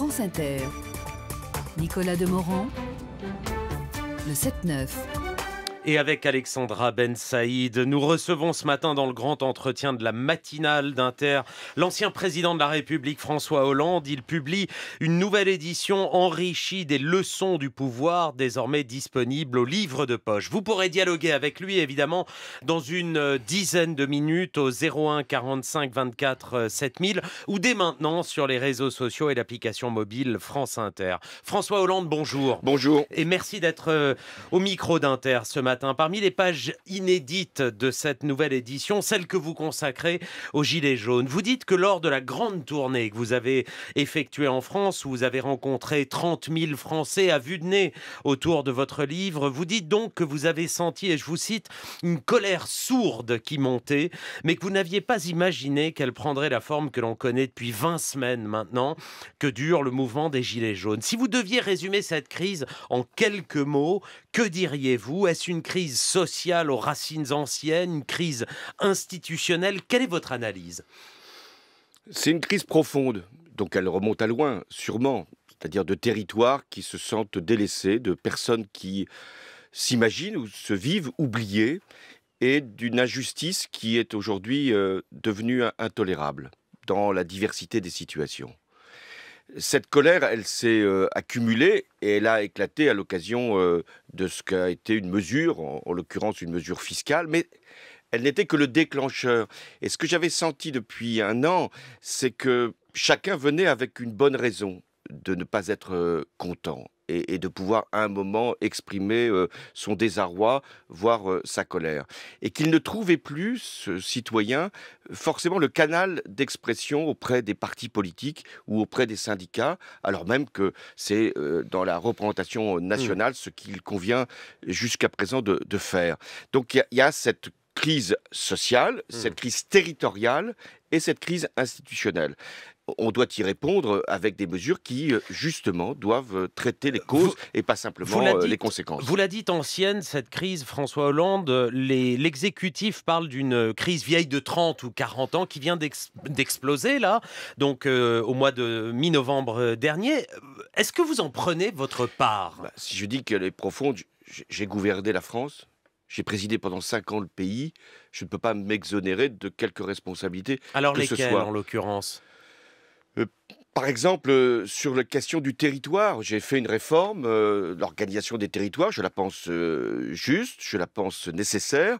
France Inter. Nicolas Demorand, le 7-9. Et avec Alexandra Ben Saïd, nous recevons ce matin dans le grand entretien de la matinale d'Inter l'ancien président de la République François Hollande. Il publie une nouvelle édition enrichie des leçons du pouvoir, désormais disponible au livre de poche. Vous pourrez dialoguer avec lui évidemment dans une dizaine de minutes au 01 45 24 7000 ou dès maintenant sur les réseaux sociaux et l'application mobile France Inter. François Hollande, bonjour. Bonjour. Et merci d'être euh, au micro d'Inter ce matin. Parmi les pages inédites de cette nouvelle édition, celle que vous consacrez aux Gilets jaunes, vous dites que lors de la grande tournée que vous avez effectuée en France, où vous avez rencontré 30 000 Français à vue de nez autour de votre livre, vous dites donc que vous avez senti, et je vous cite, une colère sourde qui montait, mais que vous n'aviez pas imaginé qu'elle prendrait la forme que l'on connaît depuis 20 semaines maintenant, que dure le mouvement des Gilets jaunes. Si vous deviez résumer cette crise en quelques mots, que diriez-vous Est-ce une crise sociale aux racines anciennes, une crise institutionnelle. Quelle est votre analyse C'est une crise profonde, donc elle remonte à loin, sûrement, c'est-à-dire de territoires qui se sentent délaissés, de personnes qui s'imaginent ou se vivent oubliées, et d'une injustice qui est aujourd'hui euh, devenue intolérable dans la diversité des situations cette colère, elle s'est euh, accumulée et elle a éclaté à l'occasion euh, de ce qu'a été une mesure, en l'occurrence une mesure fiscale, mais elle n'était que le déclencheur. Et ce que j'avais senti depuis un an, c'est que chacun venait avec une bonne raison de ne pas être euh, content et, de pouvoir à un moment exprimer euh, son désarroi, voire euh, sa colère. Et qu'il ne trouvait plus, ce citoyen, forcément le canal d'expression auprès des partis politiques ou auprès des syndicats, alors même que c'est euh, dans la représentation nationale mmh. ce qu'il convient jusqu'à présent de, faire. Donc il y a cette crise sociale, cette mmh. crise territoriale et cette crise institutionnelle on doit y répondre avec des mesures qui, euh, justement, doivent euh, traiter les causes et pas simplement euh, les conséquences. Vous l'a dit ancienne, cette crise, François Hollande, l'exécutif parle d'une crise vieille de 30 ou 40 ans qui vient d'exploser, là, donc au mois de mi-novembre dernier. Est-ce que vous en prenez votre part bah, Si je dis qu'elle est profonde, j'ai gouverné la France, j'ai présidé pendant cinq ans le pays. Je ne peux pas m'exonérer de quelques responsabilités. Alors que lesquelles, ce soit... en l'occurrence euh, par exemple, euh, sur la question du territoire, j'ai fait une réforme, euh, l'organisation des territoires, je la pense juste, je la pense nécessaire,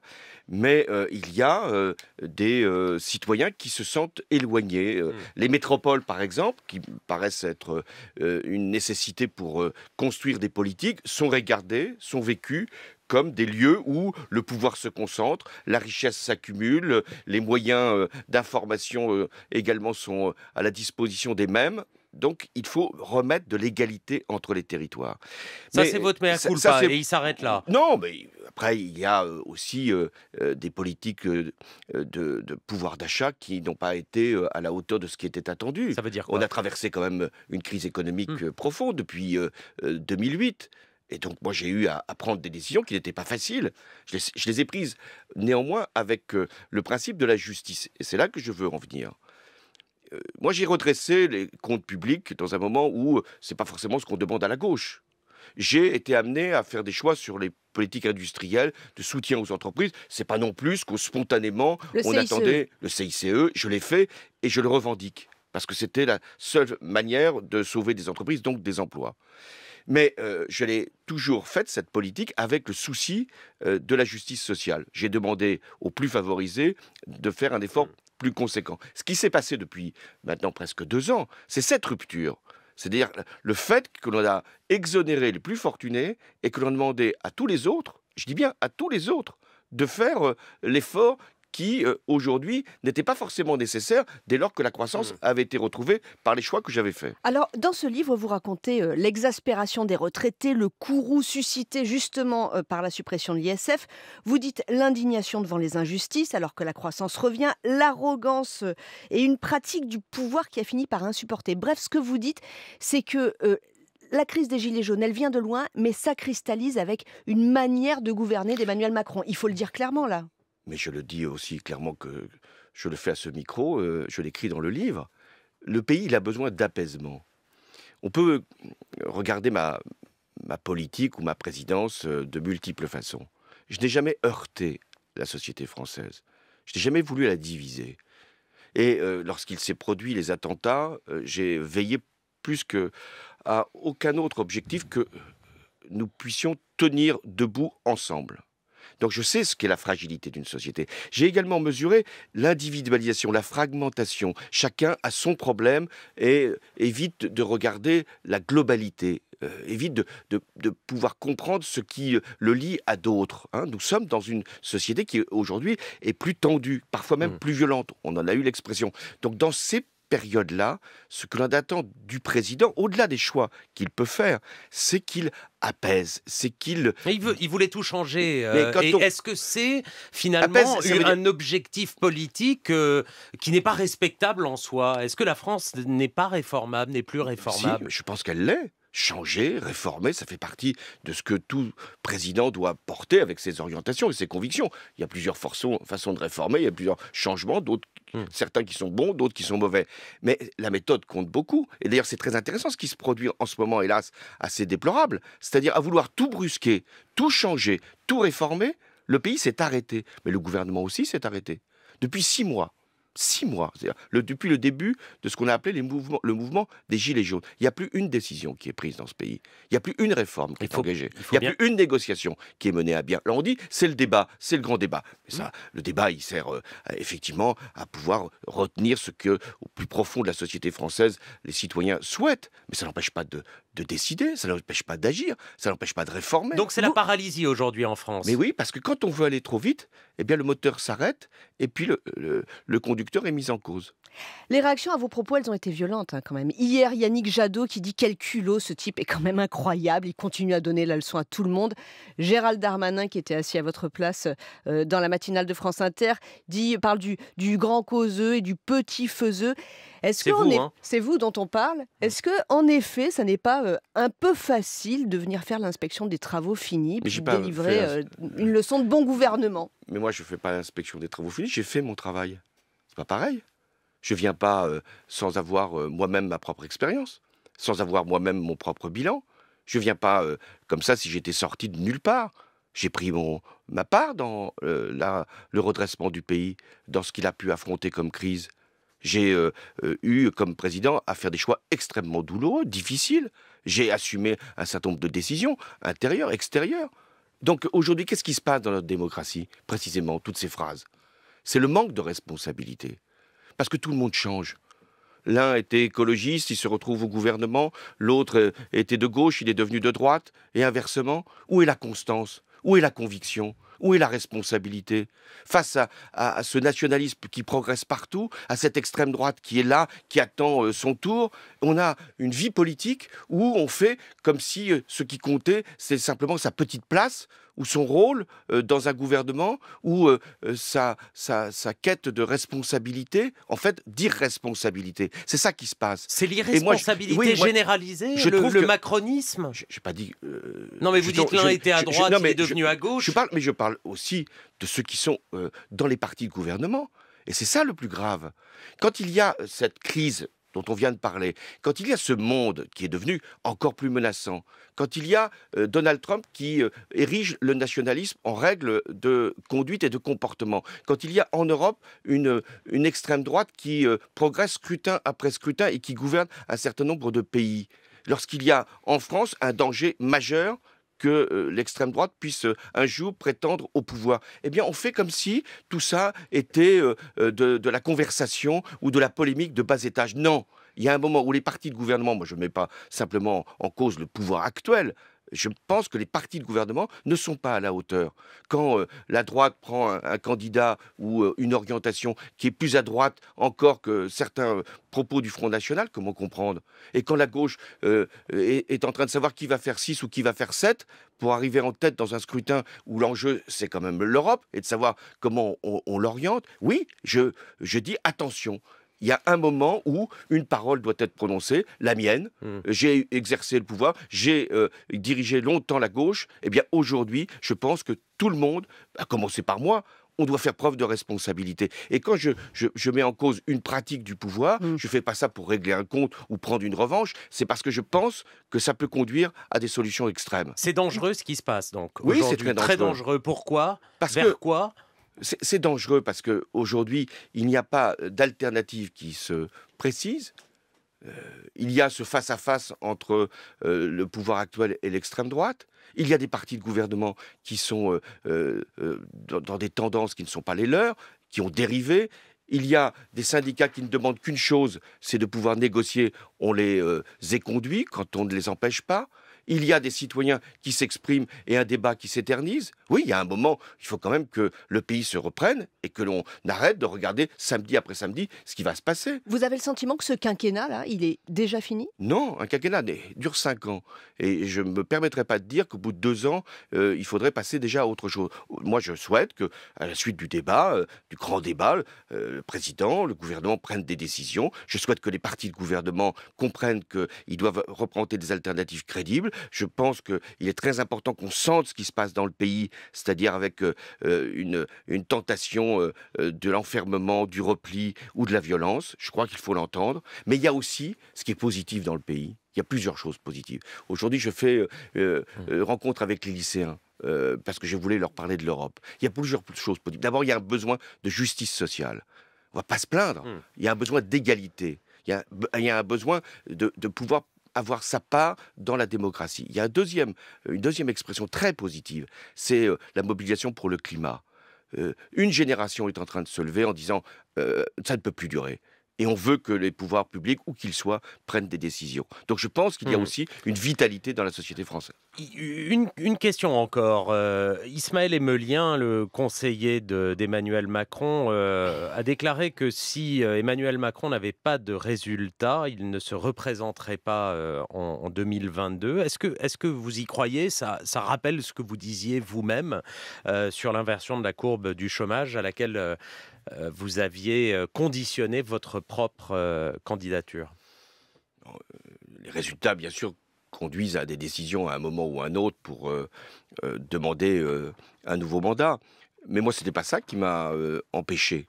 mais il y a des citoyens qui se sentent éloignés. Hmm. Les métropoles, par exemple, qui paraissent être une nécessité pour construire des politiques, sont regardées, sont vécues comme des lieux où le pouvoir se concentre, la richesse s'accumule, les moyens euh, d'information euh, également sont euh, à la disposition des mêmes. Donc, il faut remettre de l'égalité entre les territoires. Ça, c'est votre mea culpa, ça, et il s'arrête là. Non, mais après, il y a aussi des politiques de, pouvoir d'achat qui n'ont pas été à la hauteur de ce qui était attendu. Ça veut dire On a traversé quand même une crise économique mmh. profonde depuis 2008. Et donc, moi, j'ai eu à, prendre des décisions qui n'étaient pas faciles. Je les, ai prises néanmoins avec euh, le principe de la justice. Et c'est là que je veux en venir. Euh, moi, j'ai redressé les comptes publics dans un moment où euh, c'est pas forcément ce qu'on demande à la gauche. J'ai été amené à faire des choix sur les politiques industrielles de soutien aux entreprises. Ce n'est pas non plus qu'au spontanément on e. attendait le CICE. Je l'ai fait et je le revendique parce que c'était la seule manière de sauver des entreprises, donc des emplois. Mais euh, je l'ai toujours faite, cette politique, avec le souci euh, de la justice sociale. J'ai demandé aux plus favorisés de faire un effort plus conséquent. Ce qui s'est passé depuis maintenant presque deux ans, c'est cette rupture. C'est-à-dire le fait que l'on a exonéré les plus fortunés et que l'on a demandé à tous les autres, je dis bien à tous les autres, de faire euh, l'effort qui, euh, aujourd'hui, n'étaient pas forcément nécessaires dès lors que la croissance mmh. avait été retrouvée par les choix que j'avais faits. Alors, dans ce livre, vous racontez euh, l'exaspération des retraités, le courroux suscité justement euh, par la suppression de l'ISF. Vous dites l'indignation devant les injustices alors que la croissance revient, l'arrogance et une pratique du pouvoir qui a fini par insupporter. Bref, ce que vous dites, c'est que la crise des Gilets jaunes, elle vient de loin, mais ça cristallise avec une manière de gouverner d'Emmanuel Macron. Il faut le dire clairement là mais je le dis aussi clairement que je le fais à ce micro, euh, je l'écris dans le livre, le pays, il a besoin d'apaisement. On peut regarder ma, politique ou ma présidence euh, de multiples façons. Je n'ai jamais heurté la société française. Je n'ai jamais voulu la diviser. Et euh, lorsqu'il s'est produit les attentats, j'ai veillé plus que à aucun autre objectif que nous puissions tenir debout ensemble. Donc je sais ce qu'est la fragilité d'une société. J'ai également mesuré l'individualisation, la fragmentation. Chacun a son problème et évite de regarder la globalité euh, évite de, pouvoir comprendre ce qui le lie à d'autres. Hein. Nous sommes dans une société qui aujourd'hui est plus tendue, parfois même mmh. plus violente. On en a eu l'expression. Donc dans ces période-là, ce que l'on attend du président, au-delà des choix qu'il peut faire, c'est qu'il apaise, c'est qu'il... Il, il voulait tout changer. Euh, est-ce que c'est finalement un objectif politique euh, qui n'est pas respectable en soi Est-ce que la France n'est pas réformable, n'est plus réformable Je pense qu'elle l'est changer, réformer, ça fait partie de ce que tout président doit porter avec ses orientations et ses convictions. Il y a plusieurs façons, de réformer, il y a plusieurs changements, d'autres, hmm. certains qui sont bons, d'autres qui sont mauvais. Mais la méthode compte beaucoup. Et d'ailleurs, c'est très intéressant ce qui se produit en ce moment, hélas, assez déplorable. C'est-à-dire à vouloir tout brusquer, tout changer, tout réformer, le pays s'est arrêté. Mais le gouvernement aussi s'est arrêté. Depuis six mois, six mois, le, depuis le début de ce qu'on a appelé le mouvement des Gilets jaunes. Il n'y a plus une décision qui est prise dans ce pays. Il n'y a plus une réforme qui est engagée. Il n'y a plus une négociation qui est menée à bien. Là, on dit, c'est le débat, c'est le grand débat. ça, mm. le débat, il sert euh, effectivement à pouvoir retenir ce que, au plus profond de la société française, les citoyens souhaitent. Mais ça n'empêche pas de, de décider, ça ne l'empêche pas d'agir, ça ne l'empêche pas de réformer. Donc c'est la paralysie aujourd'hui en France. Mais oui, parce que quand on veut aller trop vite, eh bien le moteur s'arrête et puis le, conducteur est mis en cause. Les réactions à vos propos, elles ont été violentes hein, quand même. Hier, Yannick Jadot qui dit quel culot, ce type est quand même incroyable, il continue à donner la leçon à tout le monde. Gérald Darmanin qui était assis à votre place euh, dans la matinale de France Inter dit parle du, du grand causeux et du petit faiseux. Est-ce c'est, vous, hein. c'est vous dont on parle. Mm. Est-ce que, en effet, ça n'est pas euh, un peu facile de venir faire l'inspection des travaux finis pour délivrer euh, une leçon de bon gouvernement Mais moi, je ne fais pas l'inspection des travaux finis, j'ai fait mon travail. C'est pas pareil. Je viens pas euh, sans avoir moi-même ma propre expérience, sans avoir moi-même mon propre bilan. Je viens pas comme ça si j'étais sorti de nulle part. J'ai pris mon, ma part dans le redressement du pays, dans ce qu'il a pu affronter comme crise. J'ai euh, euh, eu comme président à faire des choix extrêmement douloureux, difficiles. J'ai assumé un certain nombre de décisions, intérieures, extérieures. Donc aujourd'hui, qu'est-ce qui se passe dans notre démocratie Précisément, toutes ces phrases. C'est le manque de responsabilité. Parce que tout le monde change. L'un était écologiste, il se retrouve au gouvernement, l'autre euh, était de gauche, il est devenu de droite, et inversement. Où est la constance Où est la conviction où est la responsabilité face à, ce nationalisme qui progresse partout, à cette extrême droite qui est là, qui attend euh, son tour On a une vie politique où on fait comme si euh, ce qui comptait, c'est simplement sa petite place ou son rôle euh, dans un gouvernement ou euh, euh, sa, sa, quête de responsabilité, en fait, d'irresponsabilité. C'est ça qui se passe. C'est l'irresponsabilité généralisée, je le, le macronisme. Je n'ai pas dit. non, mais vous dites l'un était à droite, est devenu à gauche. Je parle, mais je parle aussi de ceux qui sont dans les partis de gouvernement. Et c'est ça le plus grave. Quand il y a cette crise dont on vient de parler, quand il y a ce monde qui est devenu encore plus menaçant, quand il y a euh, Donald Trump qui euh, érige le nationalisme en règle de conduite et de comportement, quand il y a en Europe une, extrême droite qui euh, progresse scrutin après scrutin et qui gouverne un certain nombre de pays, lorsqu'il y a en France un danger majeur que l'extrême droite puisse un jour prétendre au pouvoir. Eh bien, on fait comme si tout ça était de, la conversation ou de la polémique de bas étage. Non, il y a un moment où les partis de gouvernement, moi je ne mets pas simplement en cause le pouvoir actuel, je pense que les partis de gouvernement ne sont pas à la hauteur. Quand euh, la droite prend un, candidat ou euh, une orientation qui est plus à droite encore que certains euh, propos du Front National, comment comprendre Et quand la gauche est, en train de savoir qui va faire 6 ou qui va faire 7 pour arriver en tête dans un scrutin où l'enjeu c'est quand même l'Europe et de savoir comment on, l'oriente, oui, je dis attention il y a un moment où une parole doit être prononcée, la mienne. Hmm. J'ai exercé le pouvoir, j'ai euh, dirigé longtemps la gauche. Eh bien, aujourd'hui, je pense que tout le monde, à commencer par moi, on doit faire preuve de responsabilité. Et quand je, mets en cause une pratique du pouvoir, hmm. je ne fais pas ça pour régler un compte ou prendre une revanche, c'est parce que je pense que ça peut conduire à des solutions extrêmes. C'est dangereux ce qui se passe donc. Oui, c'est très dangereux. Pourquoi parce que... quoi c'est dangereux parce qu'aujourd'hui, il n'y a pas euh, d'alternative qui se précise. Euh, il y a ce face-à-face entre euh, le pouvoir actuel et l'extrême droite. Il y a des partis de gouvernement qui sont dans, dans, des tendances qui ne sont pas les leurs, qui ont dérivé. Il y a des syndicats qui ne demandent qu'une chose, c'est de pouvoir négocier. On les éconduit quand on ne les empêche pas il y a des citoyens qui s'expriment et un débat qui s'éternise. Oui, il y a un moment, il faut quand même que le pays se reprenne et que l'on arrête de regarder samedi après samedi ce qui va se passer. Vous avez le sentiment que ce quinquennat, là, il est déjà fini Non, un quinquennat dure cinq ans. Et je ne me permettrai pas de dire qu'au bout de deux ans, euh, il faudrait passer déjà à autre chose. Moi, je souhaite que, à la suite du débat, euh, du grand débat, euh, le président, le gouvernement prennent des décisions. Je souhaite que les partis de gouvernement comprennent qu'ils doivent représenter des alternatives crédibles je pense qu'il est très important qu'on sente ce qui se passe dans le pays, c'est-à-dire avec euh, euh, une, tentation euh, de l'enfermement, du repli ou de la violence. Je crois qu'il faut l'entendre. Mais il y a aussi ce qui est positif dans le pays. Il y a plusieurs choses positives. Aujourd'hui, je fais mmh. rencontre avec les lycéens. parce que je voulais leur parler de l'Europe. Il y a plusieurs choses positives. D'abord, il y a un besoin de justice sociale. On ne va pas se plaindre. Mmh. Il y a un besoin d'égalité. Il y, a, un besoin de, de pouvoir avoir sa part dans la démocratie. Il y a une deuxième expression très positive, c'est euh, la mobilisation pour le climat. Euh, une génération est en train de se lever en disant euh, ça ne peut plus durer et on veut que les pouvoirs publics, où qu'ils soient, prennent des décisions. Donc je pense qu'il y a mmh. aussi une vitalité dans la société française. Une, question encore. Euh, Ismaël Emelien, le conseiller d'Emmanuel Macron, euh, a déclaré que si euh, Emmanuel Macron n'avait pas de résultats, il ne se représenterait pas en, 2022. Est-ce que, est que vous y croyez ça rappelle ce que vous disiez vous-même sur l'inversion de la courbe du chômage à laquelle euh, vous aviez euh, conditionné votre propre euh, candidature Les résultats, bien sûr, conduisent à des décisions à un moment ou à un autre pour demander un nouveau mandat. Mais moi, ce n'était pas ça qui m'a empêché.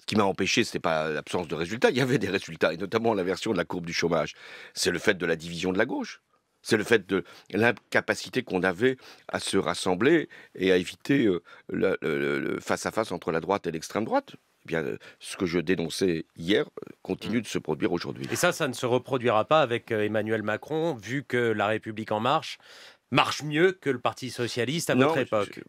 Ce qui m'a empêché, ce n'était pas l'absence de résultats. Il y avait des résultats, et notamment la version de la courbe du chômage. C'est le fait de la division de la gauche. C'est le fait de l'incapacité qu'on avait à se rassembler et à éviter euh, le, face à face entre la droite et l'extrême droite. Eh bien, euh, ce que je dénonçais hier euh, continue mm. de se produire aujourd'hui. Et ça, ça ne se reproduira pas avec Emmanuel Macron, vu que La République en marche marche mieux que le Parti socialiste à notre époque.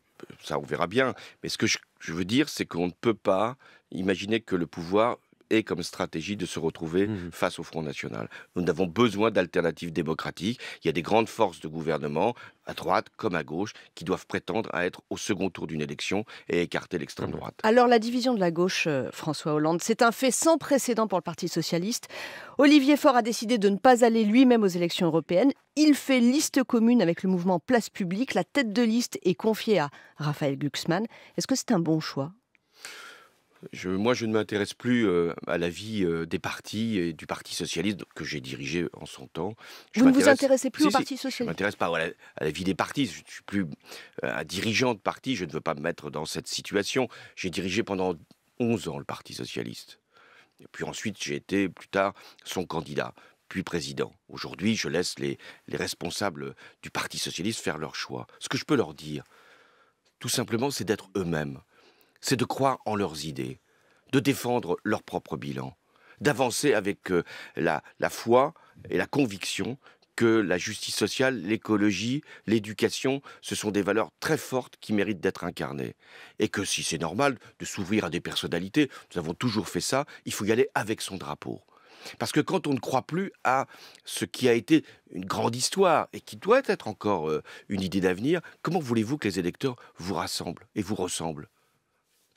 Ça, on verra bien. Mais ce que je veux dire, c'est qu'on ne peut pas imaginer que le pouvoir et comme stratégie de se retrouver mmh face au Front National. Nous avons besoin d'alternatives démocratiques. Il y a des grandes forces de gouvernement, à droite comme à gauche, qui doivent prétendre à être au second tour d'une élection et écarter l'extrême mmh droite. Alors la division de la gauche, euh, François Hollande, c'est un fait sans précédent pour le Parti socialiste. Olivier Faure a décidé de ne pas aller lui-même aux élections européennes. Il fait liste commune avec le mouvement Place publique. La tête de liste est confiée à Raphaël Glucksmann. Est-ce que c'est un bon choix moi, je ne m'intéresse plus euh, à la vie euh, des partis et du Parti socialiste que j'ai dirigé en son temps. Je vous ne vous intéressez plus au Parti socialiste Je ne m'intéresse pas à la, vie des partis. Je ne suis plus euh, un dirigeant de parti. Je ne veux pas me mettre dans cette situation. J'ai dirigé pendant 11 ans le Parti socialiste. Et puis ensuite, j'ai été plus tard son candidat, puis président. Aujourd'hui, je laisse les, les responsables du Parti socialiste faire leur choix. Ce que je peux leur dire, tout simplement, c'est d'être eux-mêmes c'est de croire en leurs idées, de défendre leur propre bilan, d'avancer avec euh, la, foi et la conviction que la justice sociale, l'écologie, l'éducation, ce sont des valeurs très fortes qui méritent d'être incarnées. Et que si c'est normal de s'ouvrir à des personnalités, nous avons toujours fait ça, il faut y aller avec son drapeau. Parce que quand on ne croit plus à ce qui a été une grande histoire et qui doit être encore euh, une idée d'avenir, comment voulez-vous que les électeurs vous rassemblent et vous ressemblent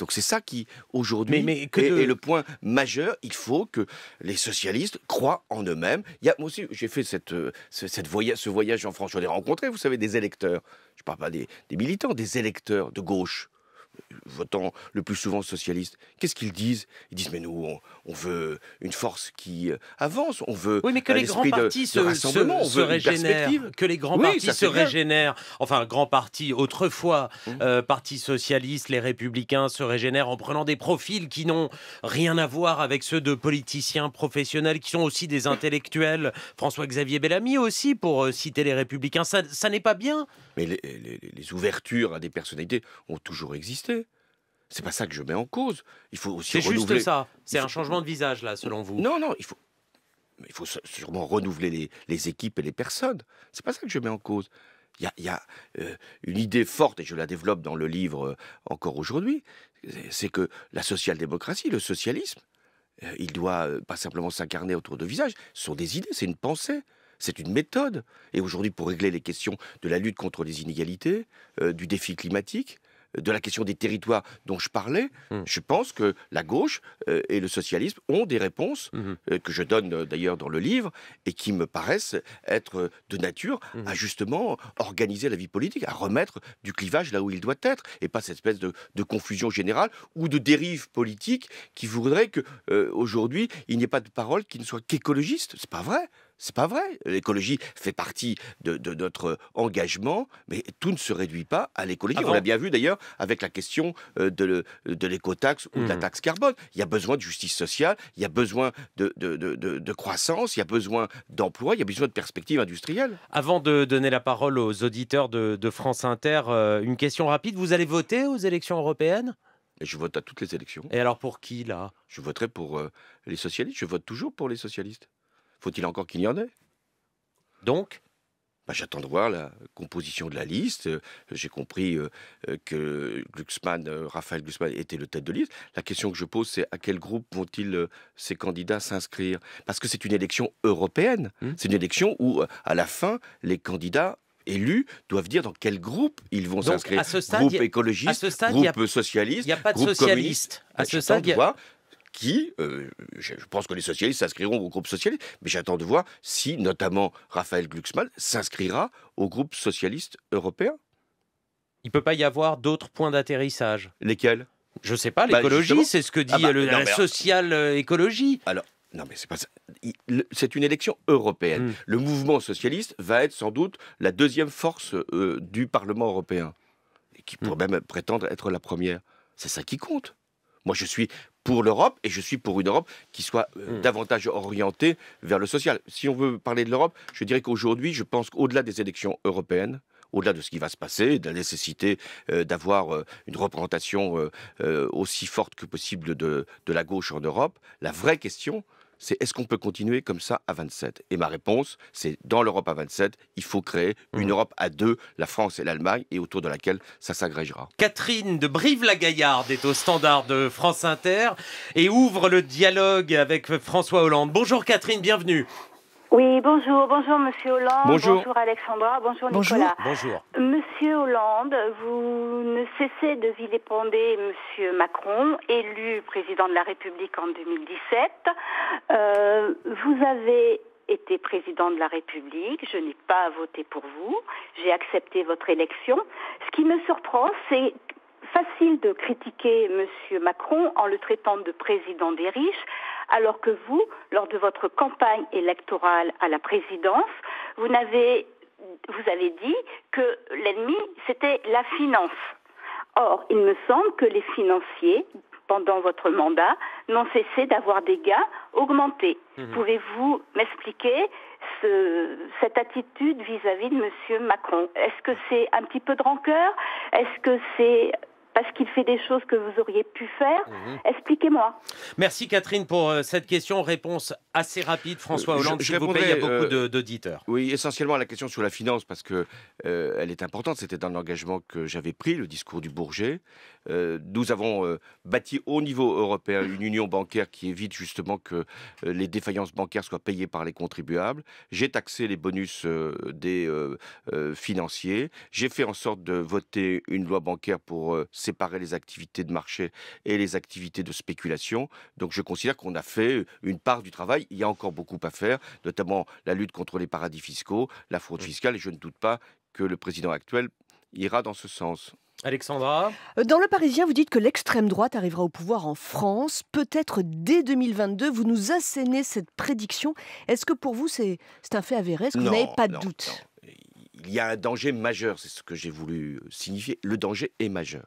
donc c'est ça qui, aujourd'hui, mais, est, le point majeur. Il faut que les socialistes croient en eux-mêmes. Il moi aussi, j'ai fait cette, euh, ce voyage en France. Je les rencontré, vous savez, des électeurs. Je ne parle pas des militants, des électeurs de gauche votant le plus souvent socialiste, qu'est-ce qu'ils disent Ils disent mais nous, on, veut une force qui euh, avance, on veut mais que les grands partis se, régénèrent, que les grands partis se régénèrent. Enfin, grands partis autrefois, mmh. euh, parti socialiste, les républicains se régénèrent en prenant des profils qui n'ont rien à voir avec ceux de politiciens professionnels qui sont aussi des intellectuels. François-Xavier Bellamy aussi pour euh, citer les républicains. Ça, n'est pas bien. Mais les, les ouvertures à des personnalités ont toujours existé. C'est pas ça que je mets en cause. Il faut aussi C'est juste ça. C'est un changement de visage là, selon vous. Non, non, il faut. Il faut sûrement renouveler les, équipes et les personnes. C'est pas ça que je mets en cause. Il y a, euh, une idée forte, et je la développe dans le livre euh, encore aujourd'hui, c'est que la social-démocratie, le socialisme, euh, il doit pas simplement s'incarner autour de visages, ce sont des idées, c'est une pensée. C'est une méthode. Et aujourd'hui, pour régler les questions de la lutte contre les inégalités, du défi climatique, de la question des territoires dont je parlais, hmm. je pense que la gauche euh, et le socialisme ont des réponses hmm. euh, que je donne euh, d'ailleurs dans le livre et qui me paraissent être de nature hmm. à justement organiser la vie politique, à remettre du clivage là où il doit être et pas cette espèce de, confusion générale ou de dérive politique qui voudrait que aujourd'hui il n'y ait pas de parole qui ne soit qu'écologiste. C'est pas vrai. C'est pas vrai. L'écologie fait partie de, notre euh, engagement, mais tout ne se réduit pas à l'écologie. On l'a bien vu d'ailleurs avec la question euh, de, euh, de l'écotaxe ou de la mmh. taxe carbone. Il y a besoin de justice sociale, il y a besoin de, de, croissance, il y a besoin d'emploi, il y a besoin de perspectives industrielles. Avant de donner la parole aux auditeurs de, France Inter, une question rapide. Vous allez voter aux élections européennes je vote à toutes les élections. Et alors pour qui là Je voterai pour les socialistes. Je vote toujours pour les socialistes. Faut-il encore qu'il y en ait Donc, bah, J'attends de voir la composition de la liste. Euh, j'ai compris euh, euh, que Glucksmann, Raphaël Glucksmann était le tête de liste. La question que je pose, c'est à quel groupe vont-ils ces candidats s'inscrire Parce que c'est une élection européenne. Hmm. C'est une élection où, à la fin, les candidats élus doivent dire dans quel groupe ils vont s'inscrire. Groupe à ce stade, groupe socialiste, il n'y a pas de socialiste. À bah, ce stade, qui, euh, je pense que les socialistes s'inscriront au groupe socialiste, mais j'attends de voir si notamment Raphaël Glucksmann s'inscrira au groupe socialiste européen. Il ne peut pas y avoir d'autres points d'atterrissage. Lesquels Je ne sais pas, bah, l'écologie, c'est ce que dit ah bah, le, social-écologie. Euh, alors, non, mais c'est pas C'est une élection européenne. Hmm. Le mouvement socialiste va être sans doute la deuxième force euh, du Parlement européen, et qui pourrait hmm. même prétendre être la première. C'est ça qui compte. Moi, je suis pour l'Europe et je suis pour une Europe qui soit euh, hmm. davantage orientée vers le social. Si on veut parler de l'Europe, je dirais qu'aujourd'hui, je pense qu'au-delà des élections européennes, au-delà de ce qui va se passer, de la nécessité euh, d'avoir euh, une représentation aussi forte que possible de, de, la gauche en Europe, la vraie question, c'est est-ce qu'on peut continuer comme ça à 27 Et ma réponse, c'est dans l'Europe à 27, il faut créer une mmh. Europe à deux, la France et l'Allemagne, et autour de laquelle ça s'agrégera. Catherine de Brive-la-Gaillarde est au standard de France Inter et ouvre le dialogue avec François Hollande. Bonjour Catherine, bienvenue. Oui, bonjour, bonjour Monsieur Hollande, bonjour, Alexandra, bonjour, Nicolas. Bonjour. Monsieur Hollande, vous ne cessez de dépender Monsieur Macron, élu président de la République en 2017. Euh, vous avez été président de la République, je n'ai pas voté pour vous, j'ai accepté votre élection. Ce qui me surprend, c'est facile de critiquer Monsieur Macron en le traitant de président des riches, alors que vous, lors de votre campagne électorale à la présidence, vous, avez, vous avez dit que l'ennemi, c'était la finance. Or, il me semble que les financiers, pendant votre mandat, n'ont cessé d'avoir des gains augmentés. Mhm. Pouvez-vous m'expliquer ce, cette attitude vis-à-vis de Monsieur Macron Est-ce que c'est un petit peu de rancœur Est-ce que c'est parce qu'il fait des choses que vous auriez pu faire. Mhm. Expliquez-moi. Merci Catherine pour euh, cette question. Réponse assez rapide, François euh, Hollande, je, vous il y a beaucoup euh, d'auditeurs. Oui, essentiellement la question sur la finance, parce qu'elle elle est importante. C'était un engagement que j'avais pris, le discours du Bourget. nous avons bâti au niveau européen une union bancaire qui évite justement que les défaillances bancaires soient payées par les contribuables. J'ai taxé les bonus des financiers. J'ai fait en sorte de voter une loi bancaire pour séparer les activités de marché et les activités de spéculation. Donc je considère qu'on a fait euh, une part du travail. Il y a encore beaucoup à faire, notamment la lutte contre les paradis fiscaux, la fraude mmh. fiscale, et je ne doute pas que le président actuel ira dans ce sens. Alexandra euh, Dans Le Parisien, vous dites que l'extrême droite arrivera au pouvoir en France, peut-être dès 2022. Vous nous assénez cette prédiction. Est-ce que pour vous, c'est un fait avéré Est-ce que vous n'avez pas de doute Il y a un danger majeur, c'est ce que j'ai voulu signifier. Le danger est majeur.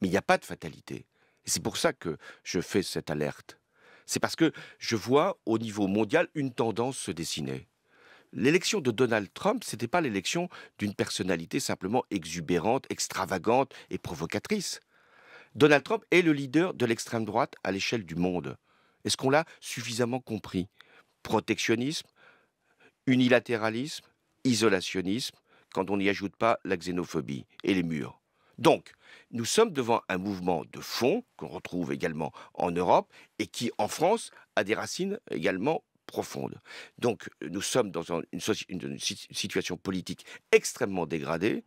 Mais il n'y a pas de fatalité. Et c'est pour ça que je fais cette alerte. C'est parce que je vois au niveau mondial une tendance se dessiner. L'élection de Donald Trump, ce n'était pas l'élection d'une personnalité simplement exubérante, extravagante et provocatrice. Donald Trump est le leader de l'extrême droite à l'échelle du monde. Est-ce qu'on l'a suffisamment compris Protectionnisme, unilatéralisme, isolationnisme, quand on n'y ajoute pas la xénophobie et les murs. Donc, nous sommes devant un mouvement de fond qu'on retrouve également en Europe et qui, en France, a des racines également profondes. Donc, nous sommes dans une, situation politique extrêmement dégradée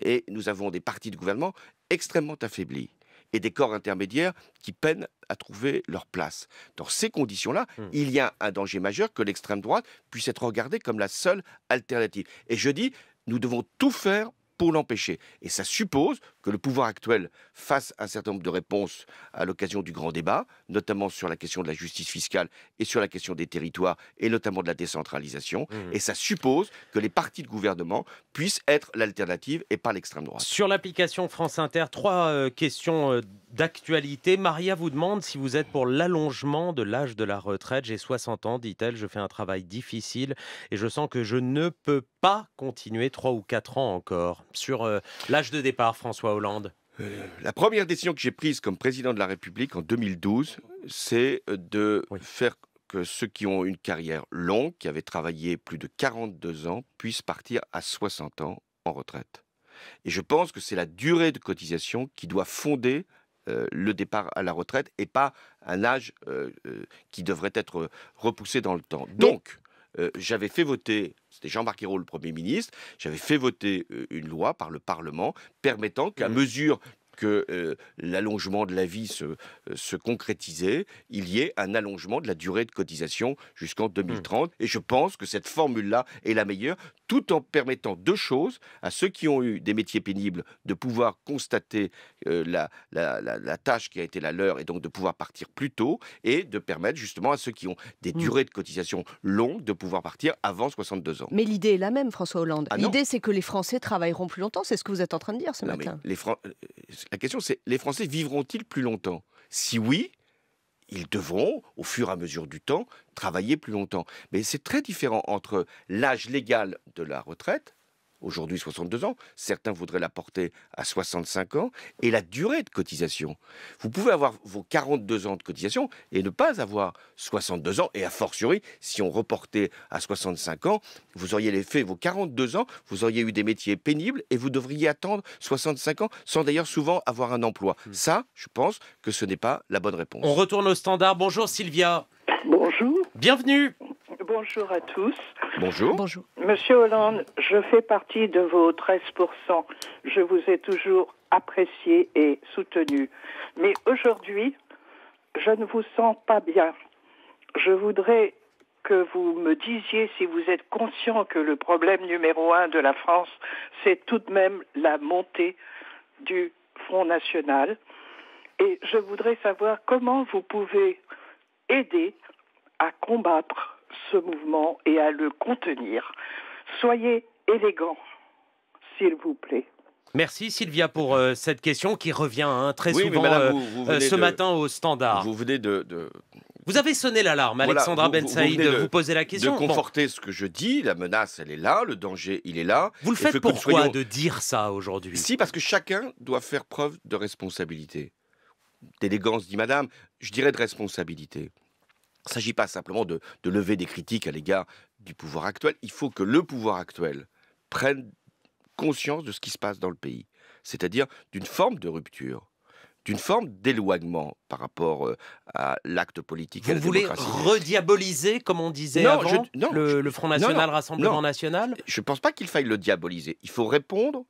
et nous avons des partis de gouvernement extrêmement affaiblis et des corps intermédiaires qui peinent à trouver leur place. Dans ces conditions-là, hmm. il y a un danger majeur que l'extrême droite puisse être regardée comme la seule alternative. Et je dis, nous devons tout faire pour l'empêcher. Et ça suppose que le pouvoir actuel fasse un certain nombre de réponses à l'occasion du grand débat, notamment sur la question de la justice fiscale et sur la question des territoires et notamment de la décentralisation. Mmh. Et ça suppose que les partis de gouvernement puissent être l'alternative et pas l'extrême droite. Sur l'application France Inter, trois euh, questions euh, d'actualité. Maria vous demande si vous êtes pour l'allongement de l'âge de la retraite. J'ai 60 ans, dit-elle, je fais un travail difficile et je sens que je ne peux pas continuer 3 ou 4 ans encore sur euh, l'âge de départ, François Hollande euh, la première décision que j'ai prise comme président de la République en 2012, c'est de faire que ceux qui ont une carrière longue, qui avaient travaillé plus de 42 ans, puissent partir à 60 ans en retraite. Et je pense que c'est la durée de cotisation qui doit fonder euh, le départ à la retraite et pas un âge qui devrait être repoussé dans le temps. Donc, euh, j'avais fait voter, c'était Jean-Marc le Premier ministre, j'avais fait voter euh, une loi par le Parlement permettant qu'à mmh. mesure que euh, l'allongement de la vie se, se, concrétisait, il y ait un allongement de la durée de cotisation jusqu'en 2030. Mmh. Et je pense que cette formule-là est la meilleure tout en permettant deux choses à ceux qui ont eu des métiers pénibles de pouvoir constater euh, la, tâche qui a été la leur et donc de pouvoir partir plus tôt et de permettre justement à ceux qui ont des mm. durées de cotisation longues de pouvoir partir avant 62 ans. Mais l'idée est la même, François Hollande. Ah l'idée, c'est que les Français travailleront plus longtemps. C'est ce que vous êtes en train de dire ce matin. Euh, la question, c'est les Français vivront-ils plus longtemps Si oui, ils devront, au fur et à mesure du temps, travailler plus longtemps. Mais c'est très différent entre l'âge légal de la retraite, aujourd'hui 62 ans, certains voudraient la porter à 65 ans, et la durée de cotisation. Vous pouvez avoir vos 42 ans de cotisation et ne pas avoir 62 ans, et a fortiori, si on reportait à 65 ans, vous auriez les faits vos 42 ans, vous auriez eu des métiers pénibles, et vous devriez attendre 65 ans, sans d'ailleurs souvent avoir un emploi. Hmm. Ça, je pense que ce n'est pas la bonne réponse. On retourne au standard. Bonjour Sylvia. Bonjour. Bienvenue. Bonjour à tous. Bonjour. Bonjour. Monsieur Hollande, je fais partie de vos 13%. Je vous ai toujours apprécié et soutenu. Mais aujourd'hui, je ne vous sens pas bien. Je voudrais que vous me disiez si vous êtes conscient que le problème numéro un de la France, c'est tout de même la montée du Front National. Et je voudrais savoir comment vous pouvez aider à combattre ce mouvement et à le contenir. Soyez élégants, s'il vous plaît. Merci Sylvia pour euh, cette question qui revient hein, très souvent euh, euh, ce matin au standard. Vous venez de, Vous avez sonné l'alarme, Alexandra Ben Saïd, vous, vous, posez la question. De conforter ce que je dis, la menace, elle est là, le danger, il est là. Vous le faites pour pourquoi de dire ça aujourd'hui Si, parce que chacun doit faire preuve de responsabilité. D'élégance, dit madame, je dirais de responsabilité. Il ne s'agit pas simplement de, lever des critiques à l'égard du pouvoir actuel. Il faut que le pouvoir actuel prenne conscience de ce qui se passe dans le pays, c'est-à-dire d'une forme de rupture d'une forme d'éloignement par rapport euh, à l'acte politique. Vous et la voulez rediaboliser, comme on disait avant, le, Front National, le Rassemblement National Je ne pense pas qu'il faille le diaboliser. Il faut répondre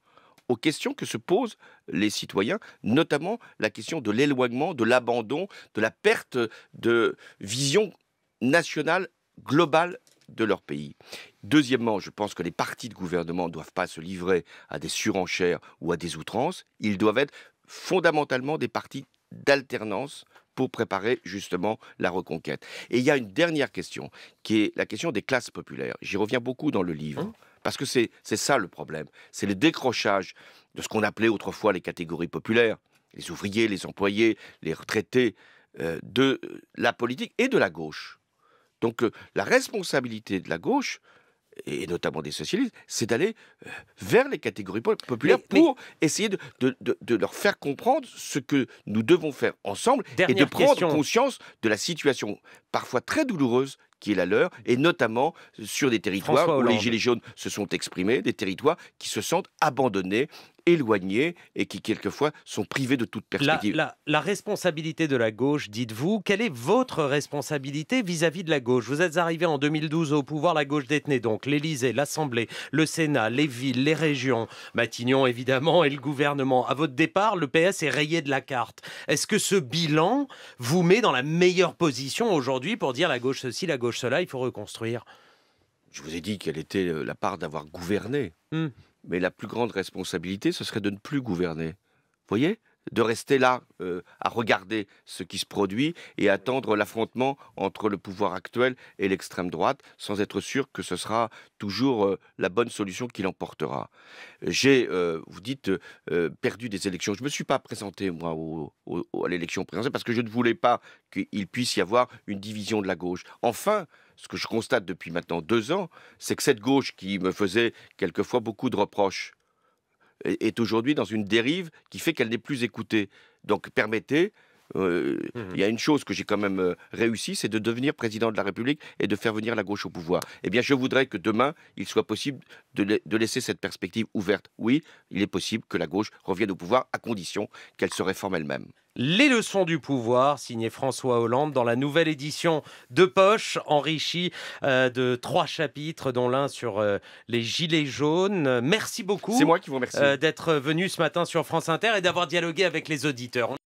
aux questions que se posent les citoyens, notamment la question de l'éloignement, de l'abandon, de la perte de vision nationale, globale de leur pays. Deuxièmement, je pense que les partis de gouvernement ne doivent pas se livrer à des surenchères ou à des outrances. Ils doivent être fondamentalement des partis d'alternance pour préparer justement la reconquête. Et il y a une dernière question, qui est la question des classes populaires. J'y reviens beaucoup dans le livre. Hein parce que c'est ça le problème. C'est le décrochage de ce qu'on appelait autrefois les catégories populaires, les ouvriers, les employés, les retraités, euh, de la politique et de la gauche. Donc euh, la responsabilité de la gauche, et notamment des socialistes, c'est d'aller euh, vers les catégories populaires pour essayer de, leur faire comprendre ce que nous devons faire ensemble et de prendre conscience de la situation parfois très douloureuse qui est la leur, et notamment sur des territoires où les Gilets jaunes se sont exprimés, des territoires qui se sentent abandonnés éloignés et qui quelquefois sont privés de toute perspective. La, responsabilité de la gauche, dites-vous, quelle est votre responsabilité vis-à-vis de la gauche Vous êtes arrivé en 2012 au pouvoir, la gauche détenait donc l'Élysée, l'Assemblée, le Sénat, les villes, les régions, Matignon évidemment et le gouvernement. À votre départ, le PS est rayé de la carte. Est-ce que ce bilan vous met dans la meilleure position aujourd'hui pour dire la gauche ceci, la gauche cela, il faut reconstruire je vous ai dit quelle était euh, la part d'avoir gouverné. Hum. Mais la plus grande responsabilité, ce serait de ne plus gouverner. voyez de rester là euh, à regarder ce qui se produit et attendre l'affrontement entre le pouvoir actuel et l'extrême droite sans être sûr que ce sera toujours euh, la bonne solution qui l'emportera. J'ai, euh, vous dites, perdu des élections. Je ne me suis pas présenté, moi, à l'élection présidentielle parce que je ne voulais pas qu'il puisse y avoir une division de la gauche. Enfin, ce que je constate depuis maintenant deux ans, c'est que cette gauche qui me faisait quelquefois beaucoup de reproches est aujourd'hui dans une dérive qui fait qu'elle n'est plus écoutée. Donc permettez euh, il y a une chose que j'ai quand même euh, réussi, c'est de devenir président de la République et de faire venir la gauche au pouvoir. Eh bien, je voudrais que demain, il soit possible de, laisser cette perspective ouverte. Oui, il est possible que la gauche revienne au pouvoir à condition qu'elle se réforme elle-même. Les leçons du pouvoir, signé François Hollande dans la nouvelle édition de Poche, enrichie euh, de trois chapitres, dont l'un sur les gilets jaunes. Merci beaucoup. C'est moi qui vous D'être venu ce matin sur France Inter et d'avoir dialogué avec les auditeurs.